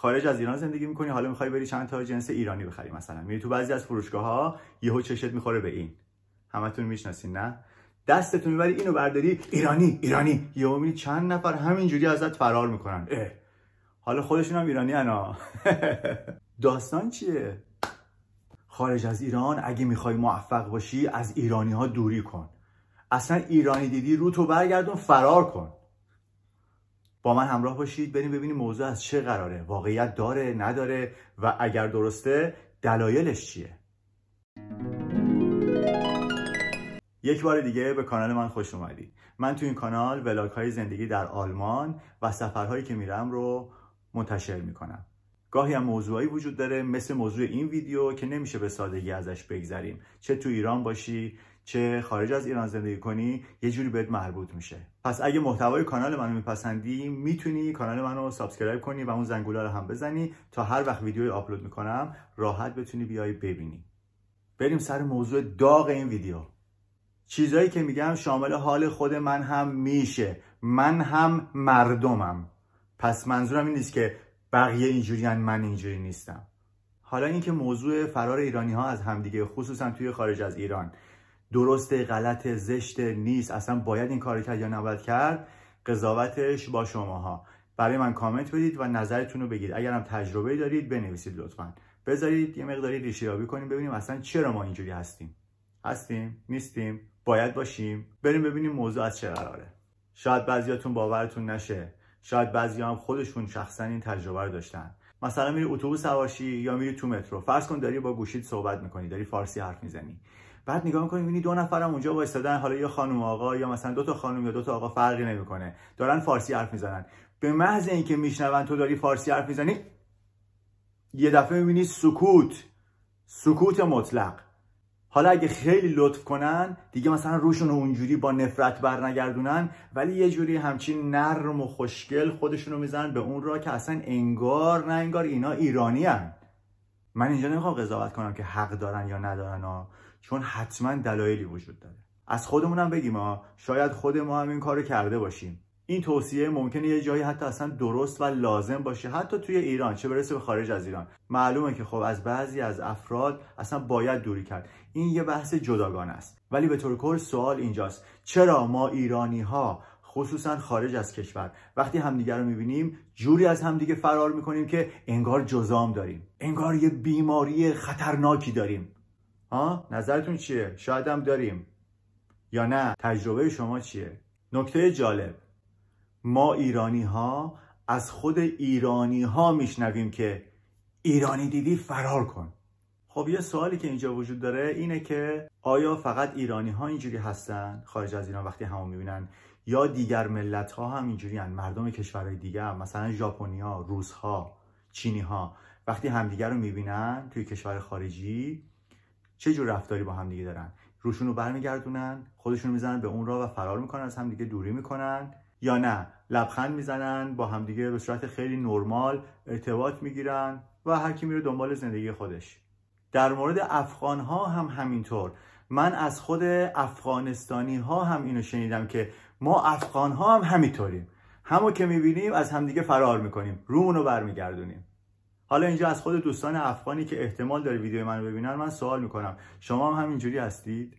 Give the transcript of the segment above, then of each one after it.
خارج از ایران زندگی میکنی حالا میخوای بری چند تا جنس ایرانی بخری مثلا میری تو بعضی از فروشگاه ها یهو چشت میخوره به این همتون میشناسین نه دستتون میبری اینو برداری ایرانی ایرانی یهو میبینی چند نفر همینجوری ازت فرار میکنن حالا خودشون هم ایرانی انا داستان چیه خارج از ایران اگه میخوای موفق باشی از ایرانی ها دوری کن اصلا ایرانی دیدی رو تو برگردون فرار کن با من همراه باشید بریم ببینیم موضوع از چه قراره واقعیت داره نداره و اگر درسته دلایلش چیه یک بار دیگه به کانال من خوش اومدید من تو این کانال ولاگ های زندگی در آلمان و سفرهایی که میرم رو منتشر میکنم گاهی هم موضوعی وجود داره مثل موضوع این ویدیو که نمیشه به سادگی ازش بگذریم چه تو ایران باشی چه خارج از ایران زندگی کنی یه جوری بهت مربوط میشه پس اگه محتوای کانال منو میپسندی میتونی کانال منو سابسکرایب کنی و اون زنگوله رو هم بزنی تا هر وقت ویدیوی آپلود میکنم راحت بتونی بیای ببینی بریم سر موضوع داغ این ویدیو چیزایی که میگم شامل حال خود من هم میشه من هم مردمم پس منظورم این نیست که بقیه اینجوریان من اینجوری نیستم حالا اینکه موضوع فرار ایرانی ها از همدیگه خصوصا توی خارج از ایران درست غلط زشت نیست اصلا باید این کار کرد یا نباید کرد قضاوتش با شماها برای من کامنت بدید و نظرتون رو بگید اگر هم تجربه دارید بنویسید لطفا بذارید یه مقداری ریشه کنیم ببینیم اصلا چرا ما اینجوری هستیم هستیم نیستیم باید باشیم بریم ببینیم موضوع از چه قراره شاید بعضیاتون باورتون نشه شاید بعضی هم خودشون شخصا این تجربه رو داشتن مثلا میری اتوبوس سوارشی یا میری تو مترو فرض کن داری با گوشید صحبت میکنی داری فارسی حرف میزنی بعد نگاه میکنی میبینی دو نفرم اونجا وایسادن حالا یا خانم آقا یا مثلا دو تا خانم یا دو تا آقا فرقی نمیکنه دارن فارسی حرف میزنن به محض اینکه میشنون تو داری فارسی حرف میزنی یه دفعه میبینی سکوت سکوت مطلق حالا اگه خیلی لطف کنن دیگه مثلا روشون اونجوری با نفرت برنگردونن ولی یه جوری همچین نرم و خوشگل خودشون رو میزنن به اون را که اصلا انگار نه انگار اینا ایرانی من اینجا نمیخوام قضاوت کنم که حق دارن یا ندارن ها چون حتما دلایلی وجود داره از خودمونم بگیم ها شاید خود ما هم این کارو کرده باشیم این توصیه ممکنه یه جایی حتی اصلا درست و لازم باشه حتی توی ایران چه برسه به خارج از ایران معلومه که خب از بعضی از افراد اصلا باید دوری کرد این یه بحث جداگانه است ولی به طور کل سوال اینجاست چرا ما ایرانی ها خصوصا خارج از کشور وقتی همدیگر رو میبینیم جوری از همدیگه فرار میکنیم که انگار جزام داریم انگار یه بیماری خطرناکی داریم ها نظرتون چیه شاید هم داریم یا نه تجربه شما چیه نکته جالب ما ایرانی ها از خود ایرانی ها میشنویم که ایرانی دیدی فرار کن خب یه سوالی که اینجا وجود داره اینه که آیا فقط ایرانی ها اینجوری هستن خارج از ایران وقتی همو میبینن یا دیگر ملت ها هم اینجوری هن. مردم کشورهای دیگر مثلا ژاپنی ها روس ها چینی ها وقتی همدیگر رو میبینن توی کشور خارجی چه جور رفتاری با هم دیگه دارن روشون رو برمیگردونن خودشون میزنن به اون را و فرار میکنن از همدیگه دوری میکنن یا نه لبخند میزنن با همدیگه به صورت خیلی نرمال ارتباط میگیرن و هر کی میره دنبال زندگی خودش در مورد افغان ها هم همینطور من از خود افغانستانی ها هم اینو شنیدم که ما افغان ها هم همینطوریم همو که میبینیم از همدیگه فرار میکنیم رومونو برمیگردونیم حالا اینجا از خود دوستان افغانی که احتمال داره ویدیو منو ببینن من سوال میکنم شما هم همینجوری هستید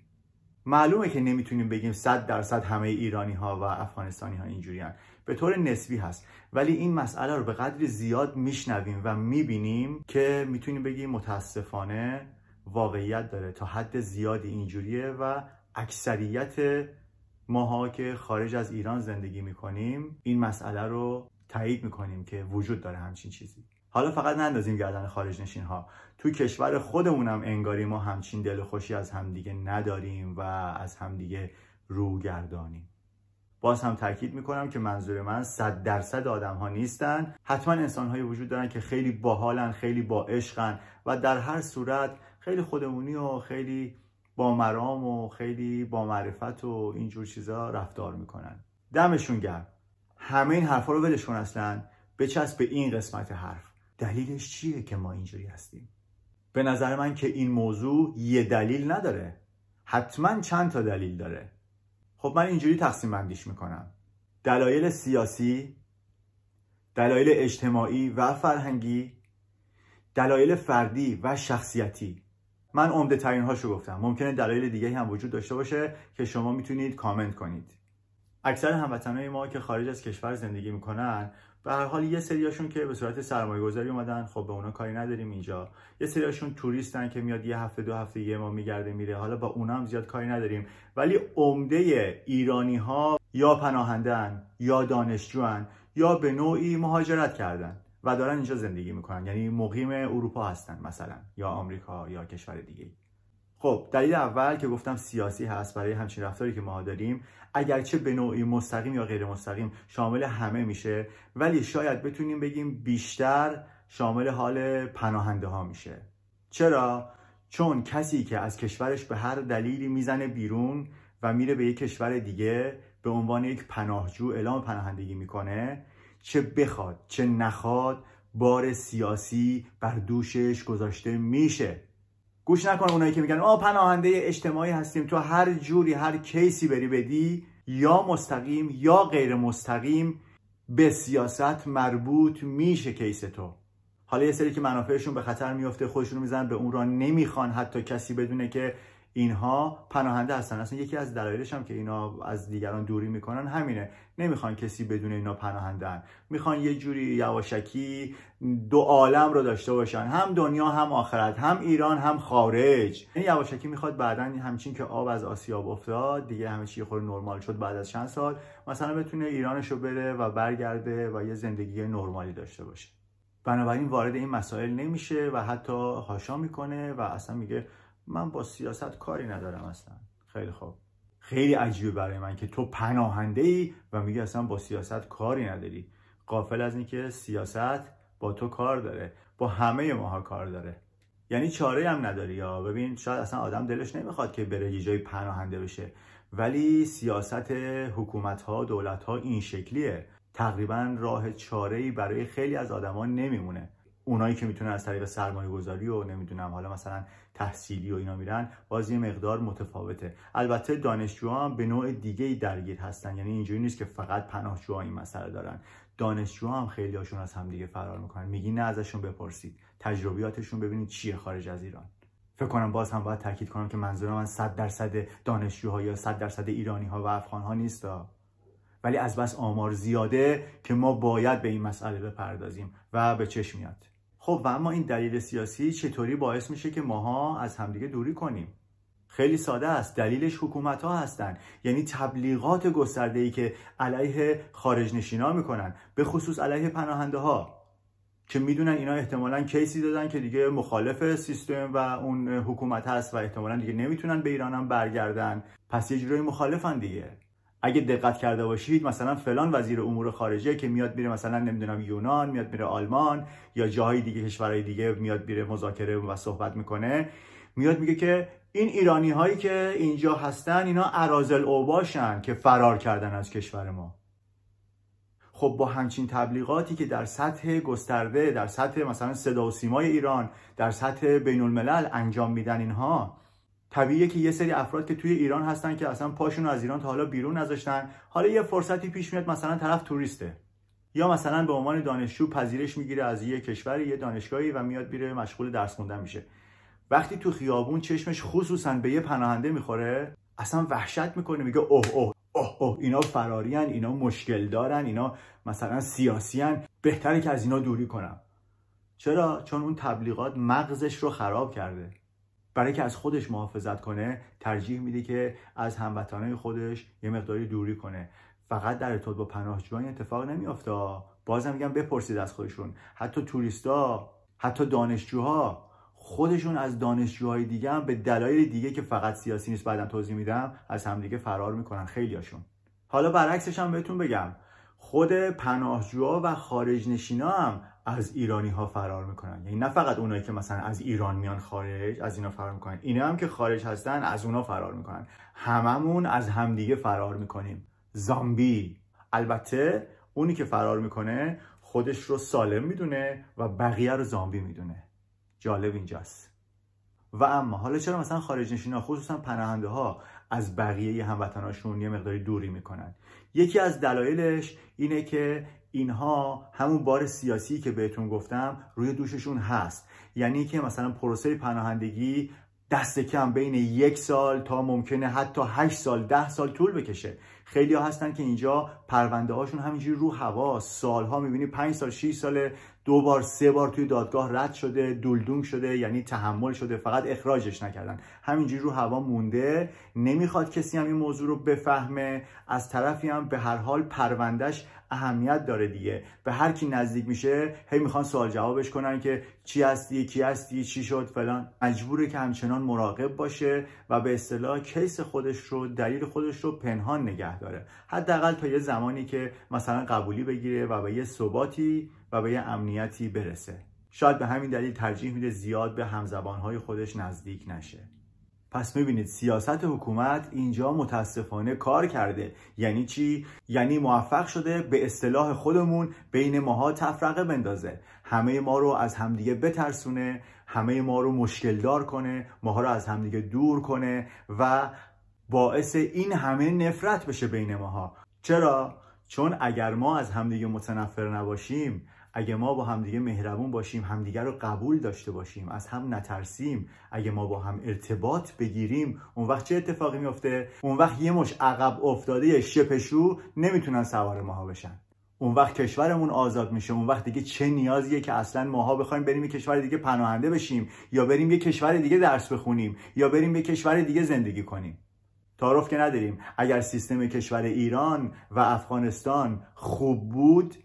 معلومه که نمیتونیم بگیم 100 درصد همه ایرانی ها و افغانستانی ها اینجوری به طور نسبی هست ولی این مسئله رو به قدر زیاد میشنویم و میبینیم که میتونیم بگیم متاسفانه واقعیت داره تا حد زیادی اینجوریه و اکثریت ماها که خارج از ایران زندگی میکنیم این مسئله رو تایید میکنیم که وجود داره همچین چیزی حالا فقط نندازیم گردن خارج نشین ها تو کشور خودمونم انگاری ما همچین دل خوشی از همدیگه نداریم و از همدیگه رو گردانیم باز هم تاکید میکنم که منظور من صد درصد آدم ها نیستن حتما انسان های وجود دارن که خیلی باحالن خیلی با عشقن و در هر صورت خیلی خودمونی و خیلی با مرام و خیلی با معرفت و اینجور چیزا رفتار میکنن دمشون گرم همه این حرفا رو ولشون اصلا بچسب به این قسمت حرف دلیلش چیه که ما اینجوری هستیم به نظر من که این موضوع یه دلیل نداره حتما چند تا دلیل داره خب من اینجوری تقسیم بندیش میکنم دلایل سیاسی دلایل اجتماعی و فرهنگی دلایل فردی و شخصیتی من عمده ترین هاشو گفتم ممکنه دلایل دیگه هم وجود داشته باشه که شما میتونید کامنت کنید اکثر هموطنهای ما که خارج از کشور زندگی میکنن به هر حال یه سریاشون که به صورت سرمایه گذاری اومدن خب به اونا کاری نداریم اینجا یه سریاشون توریستن که میاد یه هفته دو هفته یه ما میگرده میره حالا با اونا هم زیاد کاری نداریم ولی عمده ایرانی ها یا پناهندن یا دانشجوان یا به نوعی مهاجرت کردن و دارن اینجا زندگی میکنن یعنی مقیم اروپا هستن مثلا یا آمریکا یا کشور دیگه خب دلیل اول که گفتم سیاسی هست برای همچین رفتاری که ما داریم اگرچه به نوعی مستقیم یا غیر مستقیم شامل همه میشه ولی شاید بتونیم بگیم بیشتر شامل حال پناهنده ها میشه چرا چون کسی که از کشورش به هر دلیلی میزنه بیرون و میره به یک کشور دیگه به عنوان یک پناهجو اعلام پناهندگی میکنه چه بخواد چه نخواد بار سیاسی بر دوشش گذاشته میشه گوش نکن اونایی که میگن آ پناهنده اجتماعی هستیم تو هر جوری هر کیسی بری بدی یا مستقیم یا غیر مستقیم به سیاست مربوط میشه کیس تو حالا یه سری که منافعشون به خطر میفته خودشون میزنن به اون را نمیخوان حتی کسی بدونه که اینها پناهنده هستن اصلا یکی از دلایلش هم که اینا از دیگران دوری میکنن همینه نمیخوان کسی بدون اینا پناهنده میخوان یه جوری یواشکی دو عالم رو داشته باشن هم دنیا هم آخرت هم ایران هم خارج این یواشکی میخواد بعدا همچین که آب از آسیاب افتاد دیگه همه چی خور نرمال شد بعد از چند سال مثلا بتونه ایرانشو بره و برگرده و یه زندگی نرمالی داشته باشه بنابراین وارد این مسائل نمیشه و حتی هاشا میکنه و اصلا میگه من با سیاست کاری ندارم اصلا خیلی خوب خیلی عجیبه برای من که تو پناهنده ای و میگی اصلا با سیاست کاری نداری قافل از اینکه سیاست با تو کار داره با همه ماها کار داره یعنی چاره هم نداری یا ببین شاید اصلا آدم دلش نمیخواد که بره یه پناهنده بشه ولی سیاست حکومت ها دولت ها این شکلیه تقریبا راه چاره ای برای خیلی از آدما نمیمونه اونایی که میتونن از طریق سرمایه گذاری و نمیدونم حالا مثلا تحصیلی و اینا میرن باز یه مقدار متفاوته البته دانشجوها هم به نوع دیگه درگیر هستن یعنی اینجوری نیست که فقط پناهجوها این مسئله دارن دانشجوها هم خیلی هاشون از همدیگه فرار میکنن میگی نه ازشون بپرسید تجربیاتشون ببینید چیه خارج از ایران فکر کنم باز هم باید تاکید کنم که منظور من 100 درصد دانشجوها یا 100 درصد ایرانی ها و افغان ها نیستا ولی از بس آمار زیاده که ما باید به این مسئله بپردازیم و به چشم میاد خب و اما این دلیل سیاسی چطوری باعث میشه که ماها از همدیگه دوری کنیم خیلی ساده است دلیلش حکومت ها هستن یعنی تبلیغات گسترده ای که علیه خارج نشینا میکنن به خصوص علیه پناهنده ها که میدونن اینا احتمالا کیسی دادن که دیگه مخالف سیستم و اون حکومت هست و احتمالا دیگه نمیتونن به ایران هم برگردن پس یه جورایی مخالفن دیگه اگه دقت کرده باشید مثلا فلان وزیر امور خارجه که میاد میره مثلا نمیدونم یونان میاد میره آلمان یا جاهای دیگه کشورهای دیگه میاد میره مذاکره و صحبت میکنه میاد میگه که این ایرانی هایی که اینجا هستن اینا ارازل اوباشن که فرار کردن از کشور ما خب با همچین تبلیغاتی که در سطح گسترده در سطح مثلا صدا و سیمای ایران در سطح بین الملل انجام میدن اینها طبیعیه که یه سری افراد که توی ایران هستن که اصلا پاشون از ایران تا حالا بیرون نذاشتن حالا یه فرصتی پیش میاد مثلا طرف توریسته یا مثلا به عنوان دانشجو پذیرش میگیره از یه کشور یه دانشگاهی و میاد بیره مشغول درس خوندن میشه وقتی تو خیابون چشمش خصوصا به یه پناهنده میخوره اصلا وحشت میکنه میگه اوه اوه اوه اوه اینا فراریان اینا مشکل دارن اینا مثلا سیاسیان بهتره که از اینا دوری کنم چرا چون اون تبلیغات مغزش رو خراب کرده برای که از خودش محافظت کنه ترجیح میده که از هموطنای خودش یه مقداری دوری کنه فقط در ارتباط با پناهجویان اتفاق نمیافته بازم میگم بپرسید از خودشون حتی توریستا حتی دانشجوها خودشون از دانشجوهای دیگه هم به دلایل دیگه که فقط سیاسی نیست بعدا توضیح میدم از همدیگه فرار میکنن خیلیاشون حالا برعکسش هم بهتون بگم خود پناهجوها و خارج هم از ایرانی ها فرار میکنن یعنی نه فقط اونایی که مثلا از ایران میان خارج از اینا فرار میکنن اینا هم که خارج هستن از اونا فرار میکنن هممون از همدیگه فرار میکنیم زامبی البته اونی که فرار میکنه خودش رو سالم میدونه و بقیه رو زامبی میدونه جالب اینجاست و اما حالا چرا مثلا خارج نشینا خصوصا پناهنده ها از بقیه هموطناشون یه مقداری دوری میکنن یکی از دلایلش اینه که اینها همون بار سیاسی که بهتون گفتم روی دوششون هست یعنی که مثلا پروسه پناهندگی دست کم بین یک سال تا ممکنه حتی هشت سال ده سال طول بکشه خیلی ها هستن که اینجا پرونده هاشون همینجوری رو هوا ها میبینی پنج سال شیش سال دو بار سه بار توی دادگاه رد شده دولدونگ شده یعنی تحمل شده فقط اخراجش نکردن همینجوری رو هوا مونده نمیخواد کسی هم این موضوع رو بفهمه از طرفی هم به هر حال پروندهش اهمیت داره دیگه به هر کی نزدیک میشه هی میخوان سوال جوابش کنن که چی هستی کی هستی چی شد فلان مجبوره که همچنان مراقب باشه و به اصطلاح کیس خودش رو دلیل خودش رو پنهان نگه داره حداقل تا یه زمانی که مثلا قبولی بگیره و به یه ثباتی و به یه امنیتی برسه شاید به همین دلیل ترجیح میده زیاد به همزبانهای خودش نزدیک نشه پس میبینید سیاست حکومت اینجا متاسفانه کار کرده یعنی چی یعنی موفق شده به اصطلاح خودمون بین ماها تفرقه بندازه همه ما رو از همدیگه بترسونه همه ما رو مشکلدار کنه ماها رو از همدیگه دور کنه و باعث این همه نفرت بشه بین ماها چرا چون اگر ما از همدیگه متنفر نباشیم اگه ما با همدیگه مهربون باشیم همدیگه رو قبول داشته باشیم از هم نترسیم اگه ما با هم ارتباط بگیریم اون وقت چه اتفاقی میفته اون وقت یه مش عقب افتاده شپشو نمیتونن سوار ماها بشن اون وقت کشورمون آزاد میشه اون وقت دیگه چه نیازیه که اصلا ماها بخوایم بریم یه کشور دیگه پناهنده بشیم یا بریم یه کشور دیگه درس بخونیم یا بریم یه کشور دیگه زندگی کنیم تعارف که نداریم اگر سیستم کشور ایران و افغانستان خوب بود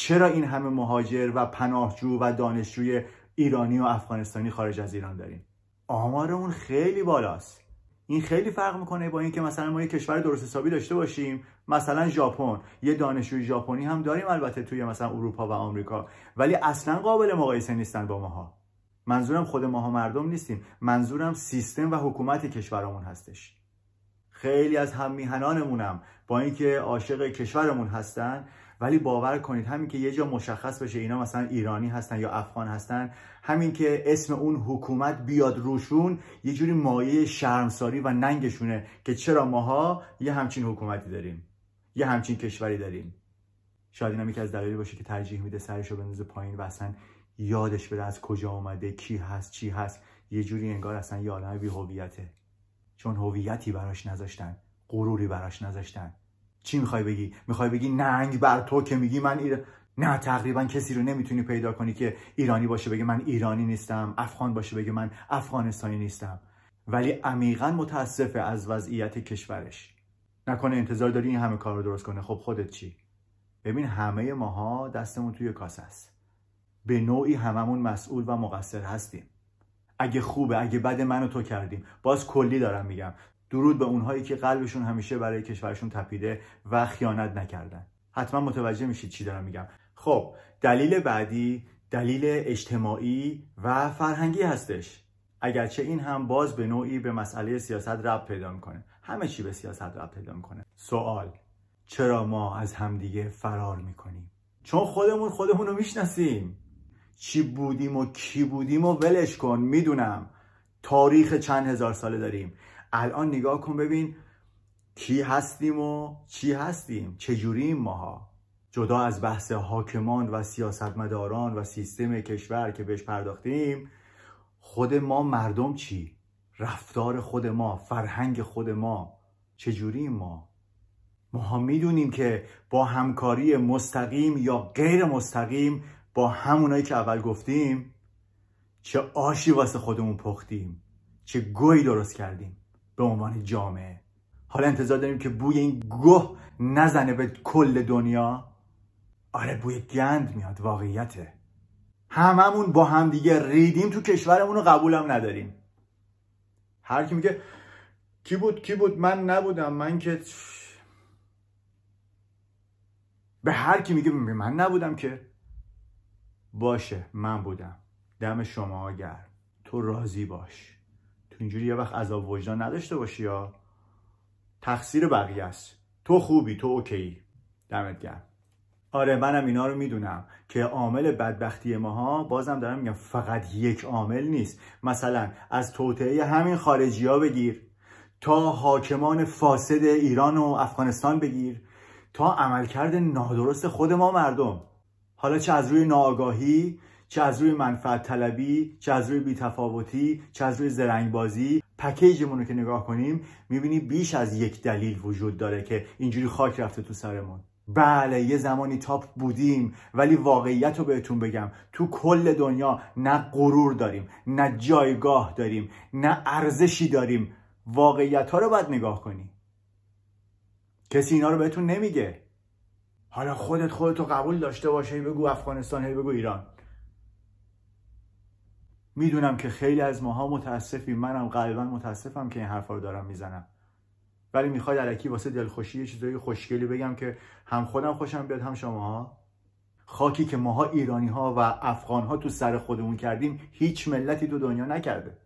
چرا این همه مهاجر و پناهجو و دانشجوی ایرانی و افغانستانی خارج از ایران داریم آمارمون خیلی بالاست این خیلی فرق میکنه با اینکه مثلا ما یه کشور درست حسابی داشته باشیم مثلا ژاپن یه دانشجوی ژاپنی هم داریم البته توی مثلا اروپا و آمریکا ولی اصلا قابل مقایسه نیستن با ماها منظورم خود ماها مردم نیستیم منظورم سیستم و حکومت کشورمون هستش خیلی از هم با اینکه عاشق کشورمون هستن ولی باور کنید همین که یه جا مشخص بشه اینا مثلا ایرانی هستن یا افغان هستن همین که اسم اون حکومت بیاد روشون یه جوری مایه شرمساری و ننگشونه که چرا ماها یه همچین حکومتی داریم یه همچین کشوری داریم شاید اینم یکی از دلایلی باشه که ترجیح میده سرشو بندازه پایین و اصلا یادش بره از کجا آمده کی هست چی هست یه جوری انگار اصلا یه آدم بی هویته چون هویتی براش نذاشتن غروری براش نذاشتن چی میخوای بگی میخوای بگی ننگ بر تو که میگی من ایران نه تقریبا کسی رو نمیتونی پیدا کنی که ایرانی باشه بگه من ایرانی نیستم افغان باشه بگه من افغانستانی نیستم ولی عمیقا متاسفه از وضعیت کشورش نکنه انتظار داری این همه کار رو درست کنه خب خودت چی ببین همه ماها دستمون توی کاسه است به نوعی هممون مسئول و مقصر هستیم اگه خوبه اگه بد منو تو کردیم باز کلی دارم میگم درود به اونهایی که قلبشون همیشه برای کشورشون تپیده و خیانت نکردن حتما متوجه میشید چی دارم میگم خب دلیل بعدی دلیل اجتماعی و فرهنگی هستش اگرچه این هم باز به نوعی به مسئله سیاست رب پیدا میکنه همه چی به سیاست رب پیدا میکنه سوال چرا ما از همدیگه فرار میکنیم چون خودمون خودمون رو میشناسیم چی بودیم و کی بودیم و ولش کن میدونم تاریخ چند هزار ساله داریم الان نگاه کن ببین کی هستیم و چی هستیم چجوریم ماها جدا از بحث حاکمان و سیاستمداران و سیستم کشور که بهش پرداختیم خود ما مردم چی رفتار خود ما فرهنگ خود ما چجوریم ما ما میدونیم که با همکاری مستقیم یا غیر مستقیم با همونایی که اول گفتیم چه آشی واسه خودمون پختیم چه گوی درست کردیم به عنوان جامعه حالا انتظار داریم که بوی این گوه نزنه به کل دنیا آره بوی گند میاد واقعیته هممون با همدیگه ریدیم تو کشورمون رو قبولم نداریم هر کی میگه کی بود کی بود من نبودم من که به هر کی میگه من نبودم که باشه من بودم دم شما گرم تو راضی باش اینجوری یه وقت عذاب وجدان نداشته باشی یا تقصیر بقیه است تو خوبی تو اوکی دمت گرم آره منم اینا رو میدونم که عامل بدبختی ماها بازم دارم میگم فقط یک عامل نیست مثلا از توطعه همین خارجی ها بگیر تا حاکمان فاسد ایران و افغانستان بگیر تا عملکرد نادرست خود ما مردم حالا چه از روی ناآگاهی چه از روی منفعت طلبی چه از روی بیتفاوتی چه از روی زرنگبازی پکیجمون رو که نگاه کنیم میبینی بیش از یک دلیل وجود داره که اینجوری خاک رفته تو سرمون بله یه زمانی تاپ بودیم ولی واقعیت رو بهتون بگم تو کل دنیا نه غرور داریم نه جایگاه داریم نه ارزشی داریم واقعیت ها رو باید نگاه کنی کسی اینا رو بهتون نمیگه حالا خودت خودتو قبول داشته باشه بگو افغانستان هی بگو ایران میدونم که خیلی از ماها متاسفی منم قلبا متاسفم که این حرفا رو دارم میزنم ولی میخواد علکی واسه دلخوشی یه چیزای خوشگلی بگم که هم خودم خوشم بیاد هم شماها خاکی که ماها ایرانی ها و افغان ها تو سر خودمون کردیم هیچ ملتی تو دنیا نکرده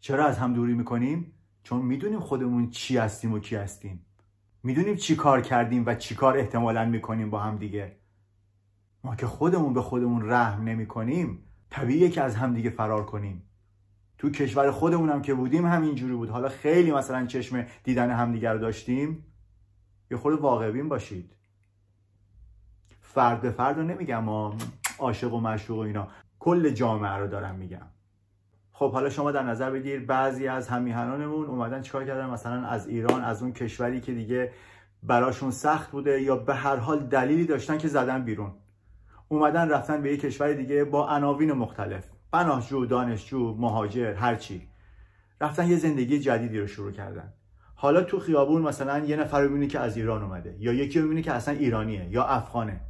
چرا از هم دوری میکنیم چون میدونیم خودمون چی هستیم و کی هستیم میدونیم چی کار کردیم و چی کار احتمالا میکنیم با هم دیگه ما که خودمون به خودمون رحم نمیکنیم طبیعیه که از همدیگه فرار کنیم تو کشور خودمونم که بودیم همینجوری بود حالا خیلی مثلا چشم دیدن همدیگه رو داشتیم یه خود واقعبین باشید فرد به فرد رو نمیگم عاشق و مشروق و اینا کل جامعه رو دارم میگم خب حالا شما در نظر بگیر بعضی از همیهنانمون اومدن چیکار کردن مثلا از ایران از اون کشوری که دیگه براشون سخت بوده یا به هر حال دلیلی داشتن که زدن بیرون اومدن رفتن به یک کشور دیگه با عناوین مختلف پناهجو دانشجو مهاجر هرچی رفتن یه زندگی جدیدی رو شروع کردن حالا تو خیابون مثلا یه نفر میبینی که از ایران اومده یا یکی میبینی که اصلا ایرانیه یا افغانه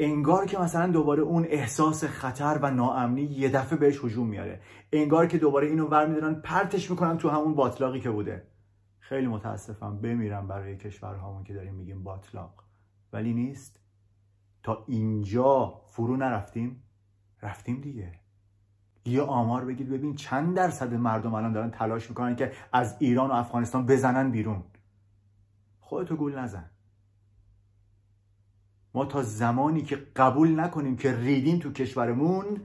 انگار که مثلا دوباره اون احساس خطر و ناامنی یه دفعه بهش هجوم میاره انگار که دوباره اینو برمیدارن پرتش میکنن تو همون باطلاقی که بوده خیلی متاسفم بمیرم برای کشورهامون که داریم میگیم باطلاق ولی نیست تا اینجا فرو نرفتیم رفتیم دیگه یه آمار بگید ببین چند درصد مردم الان دارن تلاش میکنن که از ایران و افغانستان بزنن بیرون خودتو گول نزن ما تا زمانی که قبول نکنیم که ریدیم تو کشورمون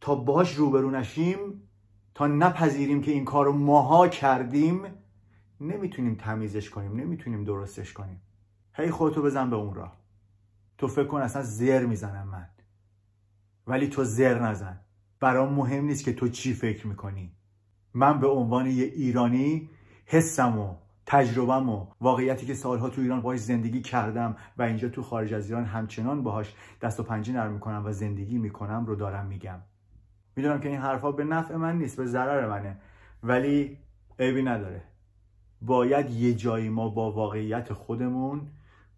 تا باش روبرو نشیم تا نپذیریم که این کار رو ماها کردیم نمیتونیم تمیزش کنیم نمیتونیم درستش کنیم هی hey, خودتو بزن به اون راه تو فکر کن اصلا زر میزنم من ولی تو زر نزن برام مهم نیست که تو چی فکر میکنی من به عنوان یه ایرانی حسم و تجربم و واقعیتی که سالها تو ایران باهاش زندگی کردم و اینجا تو خارج از ایران همچنان باهاش دست و پنجه نرم میکنم و زندگی میکنم رو دارم میگم میدونم که این حرفا به نفع من نیست به ضرر منه ولی عیبی نداره باید یه جایی ما با واقعیت خودمون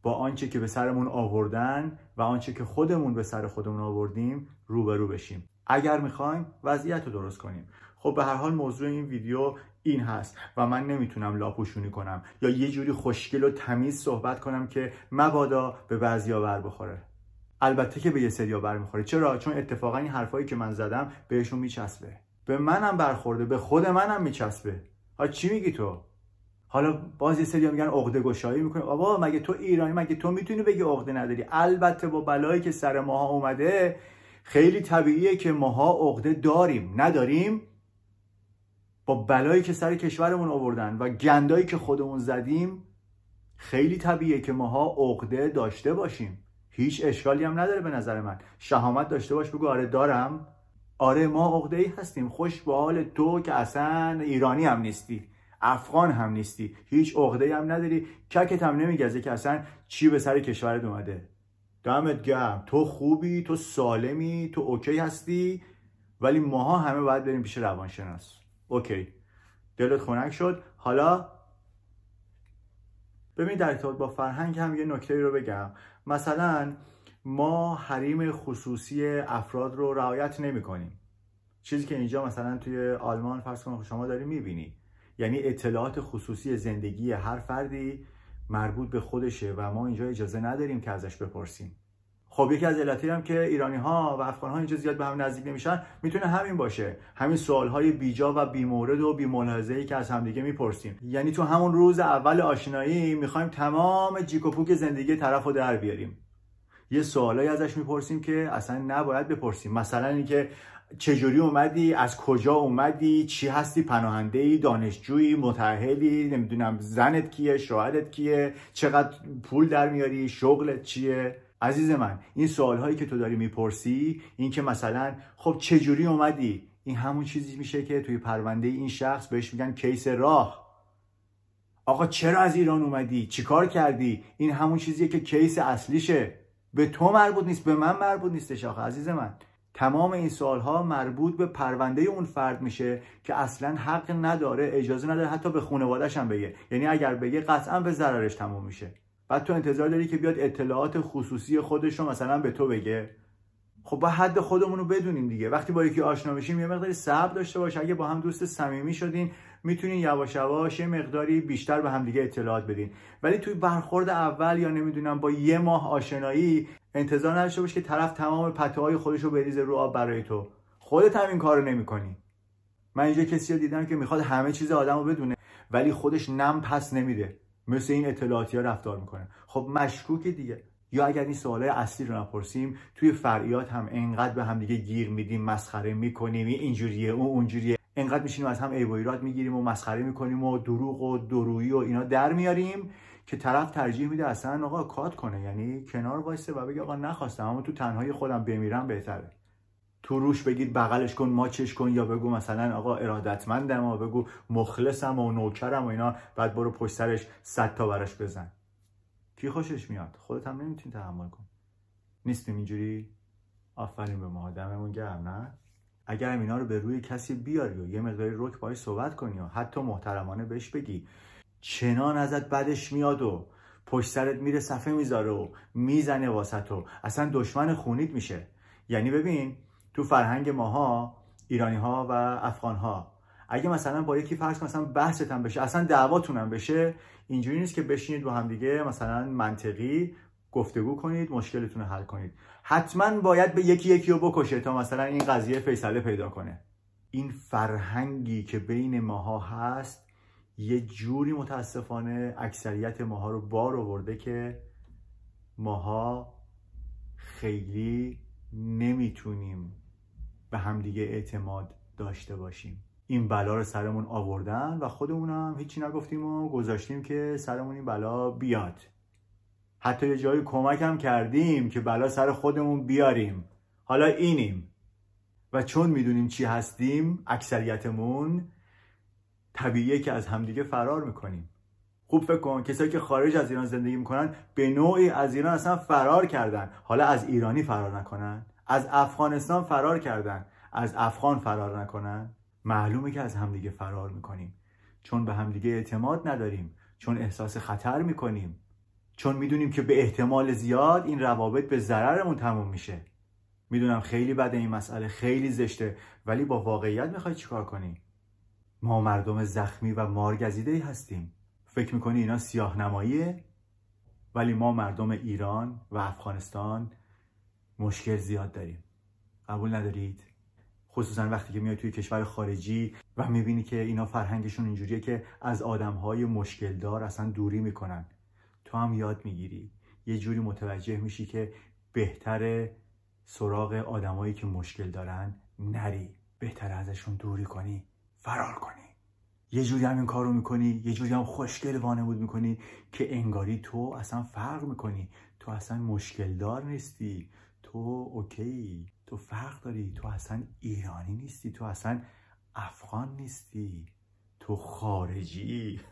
با آنچه که به سرمون آوردن و آنچه که خودمون به سر خودمون آوردیم روبرو بشیم اگر میخوایم وضعیت رو درست کنیم خب به هر حال موضوع این ویدیو این هست و من نمیتونم لاپوشونی کنم یا یه جوری خوشگل و تمیز صحبت کنم که مبادا به بعضیا بر بخوره البته که به یه سریا بر میخوره چرا چون اتفاقا این حرفایی که من زدم بهشون میچسبه به منم برخورده به خود منم میچسبه ها چی میگی تو حالا باز یه سری میگن عقده گشایی میکنه بابا مگه تو ایرانی مگه تو میتونی بگی عقده نداری البته با بلایی که سر ماها اومده خیلی طبیعیه که ماها عقده داریم نداریم با بلایی که سر کشورمون آوردن و گندایی که خودمون زدیم خیلی طبیعیه که ماها عقده داشته باشیم هیچ اشکالی هم نداره به نظر من شهامت داشته باش بگو آره دارم آره ما عقده ای هستیم خوش به حال تو که اصلا ایرانی هم نیستی افغان هم نیستی هیچ عقده هم نداری ککت هم نمیگزه که اصلا چی به سر کشورت اومده دمت گرم تو خوبی تو سالمی تو اوکی هستی ولی ماها همه باید بریم پیش روانشناس اوکی دلت خنک شد حالا ببین در ارتباط با فرهنگ هم یه نکته رو بگم مثلا ما حریم خصوصی افراد رو رعایت نمی کنیم چیزی که اینجا مثلا توی آلمان فرض شما داری میبینی یعنی اطلاعات خصوصی زندگی هر فردی مربوط به خودشه و ما اینجا اجازه نداریم که ازش بپرسیم خب یکی از علتی هم که ایرانی ها و افغان ها اینجا زیاد به هم نزدیک نمیشن میتونه همین باشه همین سوال های بیجا و بیمورد و بیملاحظه ای که از همدیگه میپرسیم یعنی تو همون روز اول آشنایی میخوایم تمام جیکوپوک زندگی طرف رو در بیاریم یه سوالایی ازش میپرسیم که اصلا نباید بپرسیم مثلا اینکه چجوری اومدی از کجا اومدی چی هستی پناهنده ای دانشجویی متأهلی نمیدونم زنت کیه شوهرت کیه چقدر پول در میاری شغلت چیه عزیز من این سوال هایی که تو داری میپرسی این که مثلا خب چجوری اومدی این همون چیزی میشه که توی پرونده این شخص بهش میگن کیس راه آقا چرا از ایران اومدی چیکار کردی این همون چیزیه که کیس اصلیشه به تو مربوط نیست به من مربوط نیستش آقا عزیز من تمام این سوال ها مربوط به پرونده اون فرد میشه که اصلا حق نداره اجازه نداره حتی به خانواده‌ش هم بگه یعنی اگر بگه قطعا به ضررش تموم میشه بعد تو انتظار داری که بیاد اطلاعات خصوصی خودش رو مثلا به تو بگه خب با حد خودمون رو بدونیم دیگه وقتی با یکی آشنا میشیم یه مقداری صبر داشته باش اگه با هم دوست صمیمی شدین میتونین یواش یواش یه مقداری بیشتر به همدیگه اطلاعات بدین ولی توی برخورد اول یا نمیدونم با یه ماه آشنایی انتظار نداشته باش که طرف تمام پته های خودش رو بریزه رو آب برای تو خودت هم این کارو نمیکنی من اینجا کسی رو دیدم که میخواد همه چیز آدم رو بدونه ولی خودش نم پس نمیده مثل این اطلاعاتی ها رفتار میکنه خب مشکوکه دیگه یا اگر این سوالای اصلی رو نپرسیم توی فرعیات هم انقدر به هم دیگه گیر میدیم مسخره میکنیم اینجوریه اون اونجوریه انقدر میشینیم از هم میگیریم و مسخره میکنیم و دروغ و درویی و اینا در میاریم که طرف ترجیح میده اصلا آقا کات کنه یعنی کنار وایسه و بگه آقا نخواستم اما تو تنهایی خودم بمیرم بهتره تو روش بگید بغلش کن ماچش کن یا بگو مثلا آقا ارادتمندم و بگو مخلصم و نوکرم و اینا بعد برو پشت سرش صد تا براش بزن کی خوشش میاد خودت هم نمیتونی تحمل کن نیستیم اینجوری آفرین به ما دممون گرم نه اگر اینا رو به روی کسی بیاری و یه مقداری رک باهاش صحبت کنی و حتی محترمانه بهش بگی چنان ازت بدش میاد و پشت سرت میره صفحه میذاره و میزنه واسط و اصلا دشمن خونید میشه یعنی ببین تو فرهنگ ماها ایرانی ها و افغان ها اگه مثلا با یکی فرض کن مثلا هم بشه اصلا دعواتونم بشه اینجوری نیست که بشینید با همدیگه مثلا منطقی گفتگو کنید مشکلتون رو حل کنید حتما باید به یکی یکی رو بکشه تا مثلا این قضیه فیصله پیدا کنه این فرهنگی که بین ماها هست یه جوری متاسفانه اکثریت ماها رو بار آورده که ماها خیلی نمیتونیم به همدیگه اعتماد داشته باشیم این بلا رو سرمون آوردن و خودمون هم هیچی نگفتیم و گذاشتیم که سرمون این بلا بیاد حتی یه جایی کمک هم کردیم که بلا سر خودمون بیاریم حالا اینیم و چون میدونیم چی هستیم اکثریتمون طبیعیه که از همدیگه فرار میکنیم خوب فکر کن کسایی که خارج از ایران زندگی میکنن به نوعی از ایران اصلا فرار کردن حالا از ایرانی فرار نکنن از افغانستان فرار کردن از افغان فرار نکنن معلومه که از همدیگه فرار میکنیم چون به همدیگه اعتماد نداریم چون احساس خطر میکنیم چون میدونیم که به احتمال زیاد این روابط به ضررمون تموم میشه میدونم خیلی بده این مسئله خیلی زشته ولی با واقعیت میخوای چیکار کنی ما مردم زخمی و مارگزیده ای هستیم فکر میکنی اینا سیاه نماییه؟ ولی ما مردم ایران و افغانستان مشکل زیاد داریم قبول ندارید؟ خصوصا وقتی که میای توی کشور خارجی و میبینی که اینا فرهنگشون اینجوریه که از آدمهای مشکل دار اصلا دوری میکنن تو هم یاد میگیری یه جوری متوجه میشی که بهتر سراغ آدمایی که مشکل دارن نری بهتر ازشون دوری کنی فرار کنی یه جوری هم این کار رو میکنی یه جوری هم خوشگل وانمود میکنی که انگاری تو اصلا فرق میکنی تو اصلا مشکل دار نیستی تو اوکی تو فرق داری تو اصلا ایرانی نیستی تو اصلا افغان نیستی تو خارجی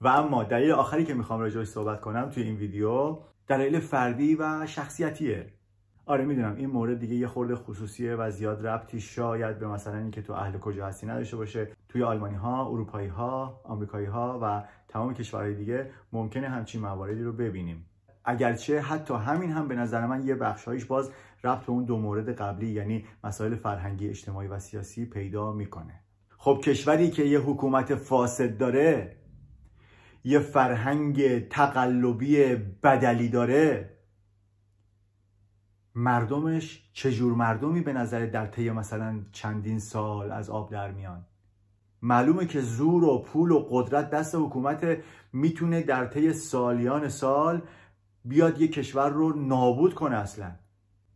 و اما دلیل آخری که میخوام راجعش صحبت کنم توی این ویدیو دلیل فردی و شخصیتیه آره میدونم این مورد دیگه یه خورده خصوصیه و زیاد ربطی شاید به مثلا اینکه تو اهل کجا هستی نداشته باشه توی آلمانی ها، اروپایی ها، آمریکایی ها و تمام کشورهای دیگه ممکنه همچین مواردی رو ببینیم اگرچه حتی همین هم به نظر من یه بخشهاییش باز ربط اون دو مورد قبلی یعنی مسائل فرهنگی اجتماعی و سیاسی پیدا میکنه خب کشوری که یه حکومت فاسد داره یه فرهنگ تقلبی بدلی داره مردمش چجور مردمی به نظر در طی مثلا چندین سال از آب در میان معلومه که زور و پول و قدرت دست حکومت میتونه در طی سالیان سال بیاد یه کشور رو نابود کنه اصلا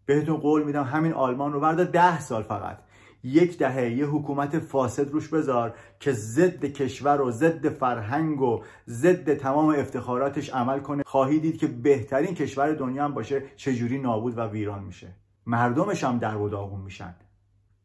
بهتون قول میدم همین آلمان رو بردا ده سال فقط یک دهه یه حکومت فاسد روش بذار که ضد کشور و ضد فرهنگ و ضد تمام افتخاراتش عمل کنه خواهی دید که بهترین کشور دنیا هم باشه چجوری نابود و ویران میشه مردمش هم در و داغون میشن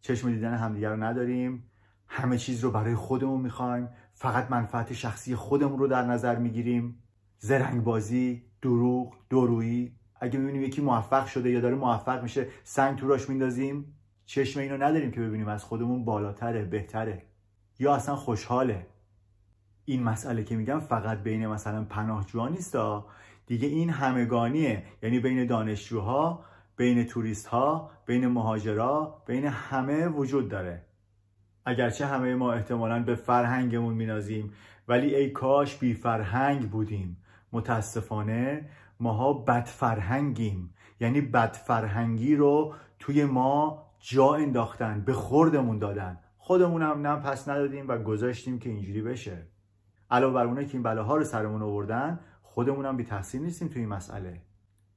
چشم دیدن همدیگه رو نداریم همه چیز رو برای خودمون میخوایم فقط منفعت شخصی خودمون رو در نظر میگیریم زرنگ بازی دروغ دورویی اگه میبینیم یکی موفق شده یا داره موفق میشه سنگ راش میندازیم چشم اینو نداریم که ببینیم از خودمون بالاتره بهتره یا اصلا خوشحاله این مسئله که میگم فقط بین مثلا پناهجوها نیست دیگه این همگانیه یعنی بین دانشجوها بین توریست ها بین مهاجرا بین همه وجود داره اگرچه همه ما احتمالا به فرهنگمون مینازیم ولی ای کاش بی فرهنگ بودیم متاسفانه ماها بد فرهنگیم یعنی بد فرهنگی رو توی ما جا انداختن به خوردمون دادن خودمونم نم پس ندادیم و گذاشتیم که اینجوری بشه علاوه بر اونه که این بلاها رو سرمون آوردن خودمونم بی تحصیل نیستیم تو این مسئله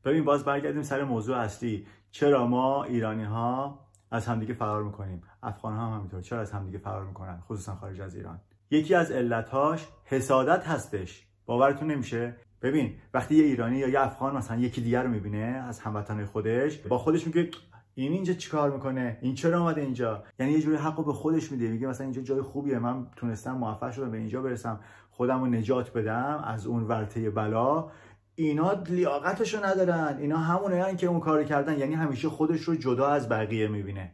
ببین باز برگردیم سر موضوع اصلی چرا ما ایرانی ها از همدیگه فرار میکنیم افغان ها هم همینطور چرا از همدیگه فرار میکنن خصوصا خارج از ایران یکی از علتهاش حسادت هستش باورتون نمیشه ببین وقتی یه ایرانی یا یه افغان مثلا یکی دیگر رو میبینه از هموطنای خودش با خودش میگه این یعنی اینجا چیکار میکنه این چرا اومده اینجا یعنی یه جوری حقو به خودش میده میگه مثلا اینجا جای خوبیه من تونستم موفق شدم به اینجا برسم خودم رو نجات بدم از اون ورطه بلا اینا رو ندارن اینا همون یعنی که اون کارو کردن یعنی همیشه خودش رو جدا از بقیه میبینه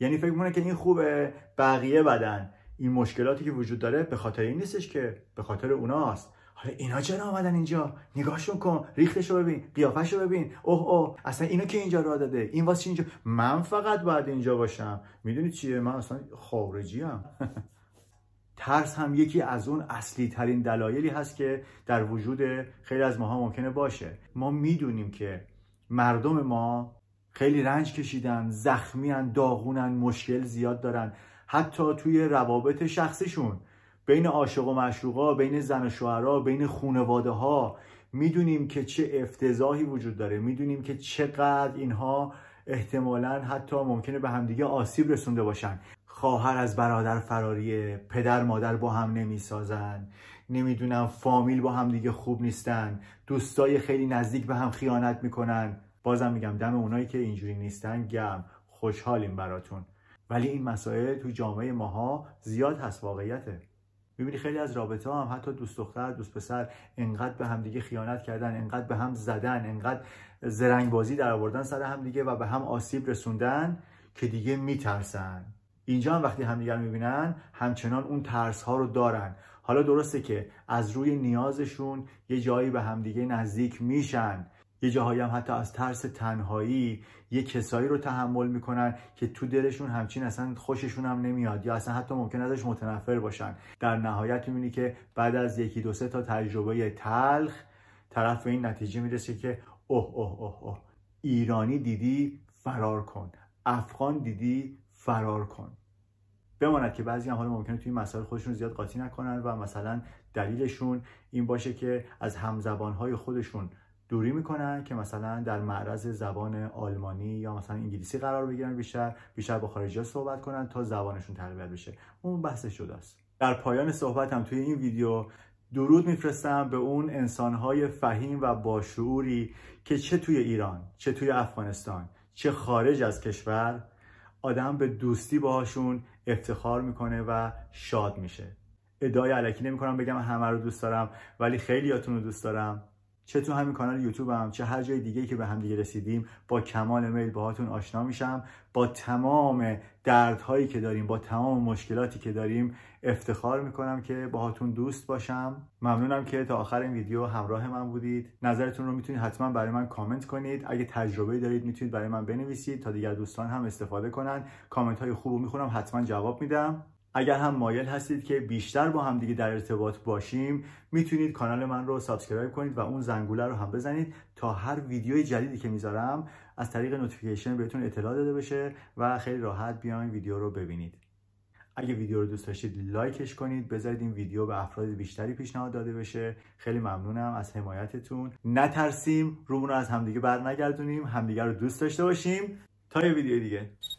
یعنی فکر میکنه که این خوبه بقیه بدن این مشکلاتی که وجود داره به خاطر این نیستش که به خاطر اوناست حالا آره، اینا چرا آمدن اینجا نگاهشون کن ریختش رو ببین قیافش رو ببین اوه اوه اصلا اینو که اینجا را داده این واسه اینجا من فقط باید اینجا باشم میدونی چیه من اصلا خارجی هم. ترس هم یکی از اون اصلی ترین دلایلی هست که در وجود خیلی از ماها ممکنه باشه ما میدونیم که مردم ما خیلی رنج کشیدن زخمیان داغونن مشکل زیاد دارن حتی توی روابط شخصیشون بین عاشق و مشروقا بین زن و شوهرها بین خونواده ها میدونیم که چه افتضاحی وجود داره میدونیم که چقدر اینها احتمالا حتی ممکنه به همدیگه آسیب رسونده باشن خواهر از برادر فراریه پدر مادر با هم نمیسازن نمیدونم فامیل با هم دیگه خوب نیستن دوستای خیلی نزدیک به هم خیانت میکنن بازم میگم دم اونایی که اینجوری نیستن گم خوشحالیم براتون ولی این مسائل تو جامعه ماها زیاد هست واقعیته میبینی خیلی از رابطه ها هم حتی دوست دختر دوست پسر انقدر به همدیگه خیانت کردن انقدر به هم زدن انقدر زرنگ بازی در آوردن سر همدیگه و به هم آسیب رسوندن که دیگه میترسن اینجا هم وقتی همدیگر میبینن همچنان اون ترس ها رو دارن حالا درسته که از روی نیازشون یه جایی به همدیگه نزدیک میشن یه جاهایی هم حتی از ترس تنهایی یه کسایی رو تحمل میکنن که تو دلشون همچین اصلا خوششون هم نمیاد یا اصلا حتی ممکن ازش متنفر باشن در نهایت میبینی که بعد از یکی دو سه تا تجربه تلخ طرف به این نتیجه میرسه که اوه اوه اوه اوه ایرانی دیدی فرار کن افغان دیدی فرار کن بماند که بعضی هم حالا ممکنه توی مسائل خودشون زیاد قاطی نکنن و مثلا دلیلشون این باشه که از همزبانهای خودشون دوری میکنن که مثلا در معرض زبان آلمانی یا مثلا انگلیسی قرار بگیرن بیشتر بیشتر با خارجی صحبت کنن تا زبانشون تقویت بشه اون بحث است در پایان صحبتم توی این ویدیو درود میفرستم به اون انسانهای فهیم و باشعوری که چه توی ایران چه توی افغانستان چه خارج از کشور آدم به دوستی باهاشون افتخار میکنه و شاد میشه ادای علکی نمیکنم بگم همه رو دوست دارم ولی خیلیاتون رو دوست دارم چه تو همین کانال یوتیوبم هم، چه هر جای دیگه که به هم دیگه رسیدیم با کمال میل باهاتون آشنا میشم با تمام دردهایی که داریم با تمام مشکلاتی که داریم افتخار میکنم که باهاتون دوست باشم ممنونم که تا آخر این ویدیو همراه من بودید نظرتون رو میتونید حتما برای من کامنت کنید اگه تجربه دارید میتونید برای من بنویسید تا دیگر دوستان هم استفاده کنن کامنت های خوب رو میخونم حتما جواب میدم اگر هم مایل هستید که بیشتر با همدیگه در ارتباط باشیم میتونید کانال من رو سابسکرایب کنید و اون زنگوله رو هم بزنید تا هر ویدیوی جدیدی که میذارم از طریق نوتیفیکیشن بهتون اطلاع داده بشه و خیلی راحت بیاین ویدیو رو ببینید اگه ویدیو رو دوست داشتید لایکش کنید بذارید این ویدیو به افراد بیشتری پیشنهاد داده بشه خیلی ممنونم از حمایتتون نترسیم رومون رو از همدیگه برنگردونیم همدیگه رو دوست داشته باشیم تا یه ویدیو دیگه